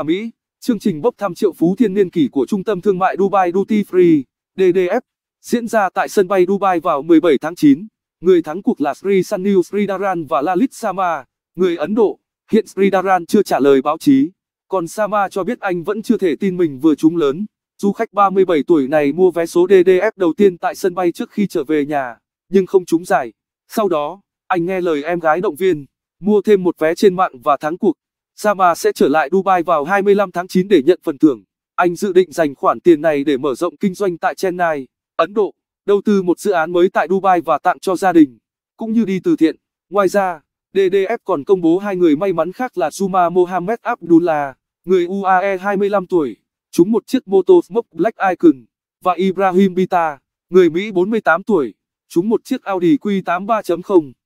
ầm ĩ. Chương trình bốc thăm triệu phú thiên niên kỷ của Trung tâm Thương mại Dubai Duty Free DDF diễn ra tại sân bay Dubai vào 17 tháng 9. Người thắng cuộc là Sri Sanil Sridharan và Lalit Sama, người Ấn Độ. Hiện Sridharan chưa trả lời báo chí, còn Sama cho biết anh vẫn chưa thể tin mình vừa trúng lớn. Du khách 37 tuổi này mua vé số DDF đầu tiên tại sân bay trước khi trở về nhà, nhưng không trúng giải. Sau đó, anh nghe lời em gái động viên, mua thêm một vé trên mạng và thắng cuộc. Jama sẽ trở lại Dubai vào 25 tháng 9 để nhận phần thưởng. Anh dự định dành khoản tiền này để mở rộng kinh doanh tại Chennai, Ấn Độ, đầu tư một dự án mới tại Dubai và tặng cho gia đình, cũng như đi từ thiện. Ngoài ra, DDF còn công bố hai người may mắn khác là Zuma Mohamed Abdullah, người UAE 25 tuổi, trúng một chiếc mô tô Smoke Black Icon, và Ibrahim Bita, người Mỹ 48 tuổi, trúng một chiếc Audi Q8 3.0.